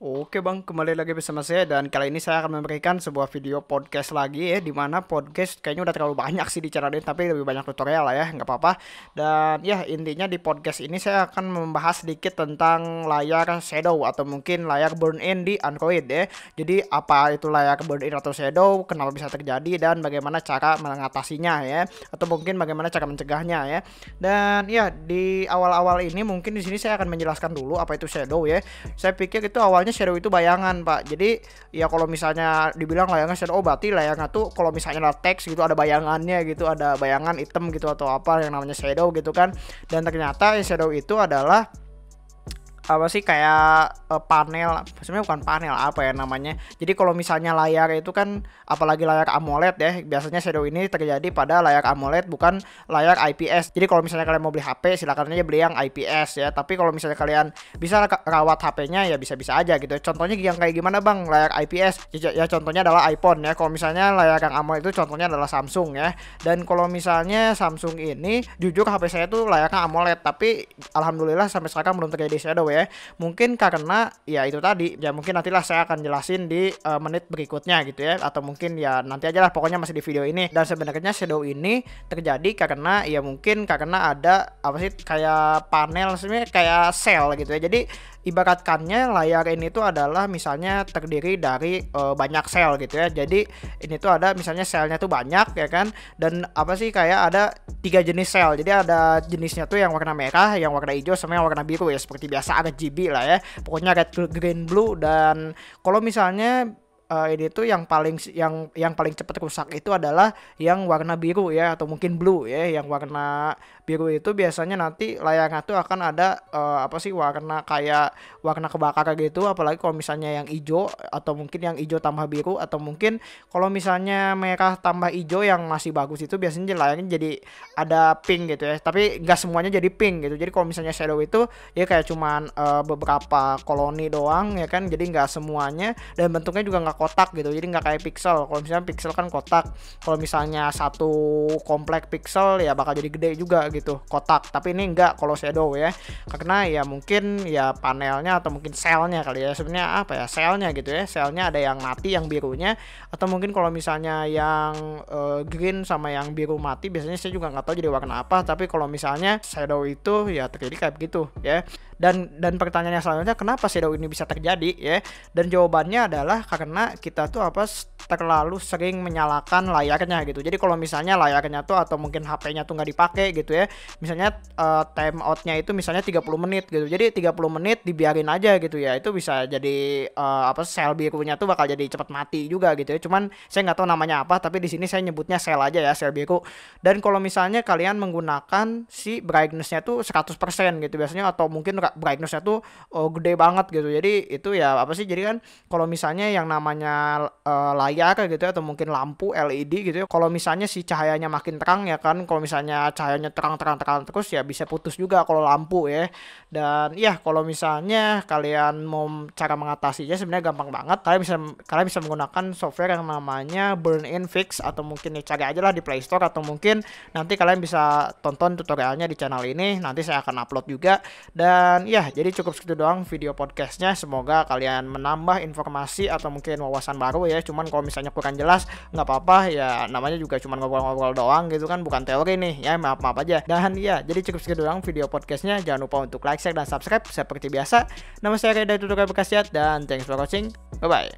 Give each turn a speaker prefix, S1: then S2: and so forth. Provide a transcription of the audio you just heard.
S1: Oke bang, kembali lagi bersama saya dan kali ini saya akan memberikan sebuah video podcast lagi ya Dimana podcast kayaknya udah terlalu banyak sih di channel ini tapi lebih banyak tutorial lah ya, nggak apa-apa Dan ya intinya di podcast ini saya akan membahas sedikit tentang layar shadow atau mungkin layar burn-in di Android ya Jadi apa itu layar burn-in atau shadow, kenapa bisa terjadi dan bagaimana cara mengatasinya ya Atau mungkin bagaimana cara mencegahnya ya Dan ya di awal-awal ini mungkin di sini saya akan menjelaskan dulu apa itu shadow ya Saya pikir itu awalnya namanya shadow itu bayangan pak jadi ya kalau misalnya dibilang layangan shadow oh berarti layangan tuh kalau misalnya latex gitu ada bayangannya gitu ada bayangan item gitu atau apa yang namanya shadow gitu kan dan ternyata shadow itu adalah apa sih kayak uh, panel sebenarnya bukan panel apa ya namanya jadi kalau misalnya layar itu kan apalagi layar AMOLED ya biasanya shadow ini terjadi pada layar AMOLED bukan layar IPS jadi kalau misalnya kalian mau beli HP silakan aja beli yang IPS ya tapi kalau misalnya kalian bisa rawat HP-nya ya bisa-bisa aja gitu contohnya yang kayak gimana bang layar IPS ya, ya, ya, contohnya adalah iPhone ya kalau misalnya layar yang AMOLED itu contohnya adalah Samsung ya dan kalau misalnya Samsung ini jujur HP saya tuh layarnya AMOLED tapi alhamdulillah sampai sekarang belum terjadi shadow ya mungkin karena ya itu tadi ya mungkin nantilah saya akan jelasin di uh, menit berikutnya gitu ya atau mungkin ya nanti aja lah pokoknya masih di video ini dan sebenarnya shadow ini terjadi karena ya mungkin karena ada apa sih kayak panel sebenarnya kayak sel gitu ya jadi ibaratkannya layar ini tuh adalah misalnya terdiri dari uh, banyak sel gitu ya jadi ini tuh ada misalnya selnya tuh banyak ya kan dan apa sih kayak ada tiga jenis sel jadi ada jenisnya tuh yang warna merah yang warna hijau sama yang warna biru ya seperti biasa RGB lah ya pokoknya red green blue dan kalau misalnya uh, ini tuh yang paling yang yang paling cepat rusak itu adalah yang warna biru ya atau mungkin blue ya yang warna biru itu biasanya nanti layarnya tuh akan ada uh, apa sih warna kayak warna kebakar gitu apalagi kalau misalnya yang hijau atau mungkin yang hijau tambah biru atau mungkin kalau misalnya merah tambah hijau yang masih bagus itu biasanya layarnya jadi ada pink gitu ya tapi nggak semuanya jadi pink gitu jadi kalau misalnya shadow itu ya kayak cuman uh, beberapa koloni doang ya kan jadi nggak semuanya dan bentuknya juga nggak kotak gitu jadi nggak kayak pixel kalau misalnya pixel kan kotak kalau misalnya satu komplek pixel ya bakal jadi gede juga gitu kotak tapi ini nggak kalau shadow ya karena ya mungkin ya panelnya atau mungkin selnya kali ya sebenarnya apa ya selnya gitu ya selnya ada yang mati yang birunya atau mungkin kalau misalnya yang uh, green sama yang biru mati biasanya saya juga nggak tahu jadi warna apa tapi kalau misalnya shadow itu ya terjadi kayak gitu ya dan dan pertanyaannya selanjutnya kenapa shadow ini bisa terjadi ya dan jawabannya adalah karena kita tuh apa terlalu sering menyalakan layarnya gitu. Jadi kalau misalnya layarnya tuh atau mungkin HP-nya tuh nggak dipakai gitu ya. Misalnya uh, time out-nya itu misalnya 30 menit gitu. Jadi 30 menit dibiarin aja gitu ya. Itu bisa jadi uh, apa sel birunya tuh bakal jadi cepat mati juga gitu ya. Cuman saya nggak tahu namanya apa tapi di sini saya nyebutnya sel aja ya, sel biru. Dan kalau misalnya kalian menggunakan si brightness-nya tuh 100% gitu biasanya atau mungkin brightness-nya tuh uh, gede banget gitu. Jadi itu ya apa sih? Jadi kan kalau misalnya yang namanya uh, layar layar gitu ya, atau mungkin lampu LED gitu ya. Kalau misalnya si cahayanya makin terang ya kan, kalau misalnya cahayanya terang-terang-terang terus ya bisa putus juga kalau lampu ya. Dan ya kalau misalnya kalian mau cara mengatasinya sebenarnya gampang banget. Kalian bisa kalian bisa menggunakan software yang namanya Burn In Fix atau mungkin ya cari aja lah di Play Store atau mungkin nanti kalian bisa tonton tutorialnya di channel ini. Nanti saya akan upload juga. Dan ya jadi cukup segitu doang video podcastnya. Semoga kalian menambah informasi atau mungkin wawasan baru ya. Cuman kalau misalnya kurang jelas nggak apa-apa ya namanya juga cuma ngobrol-ngobrol doang gitu kan bukan teori nih ya maaf maaf aja dan ya jadi cukup segitu doang video podcastnya jangan lupa untuk like share dan subscribe seperti biasa nama saya Reda Tutur Bekasiat dan thanks for watching bye bye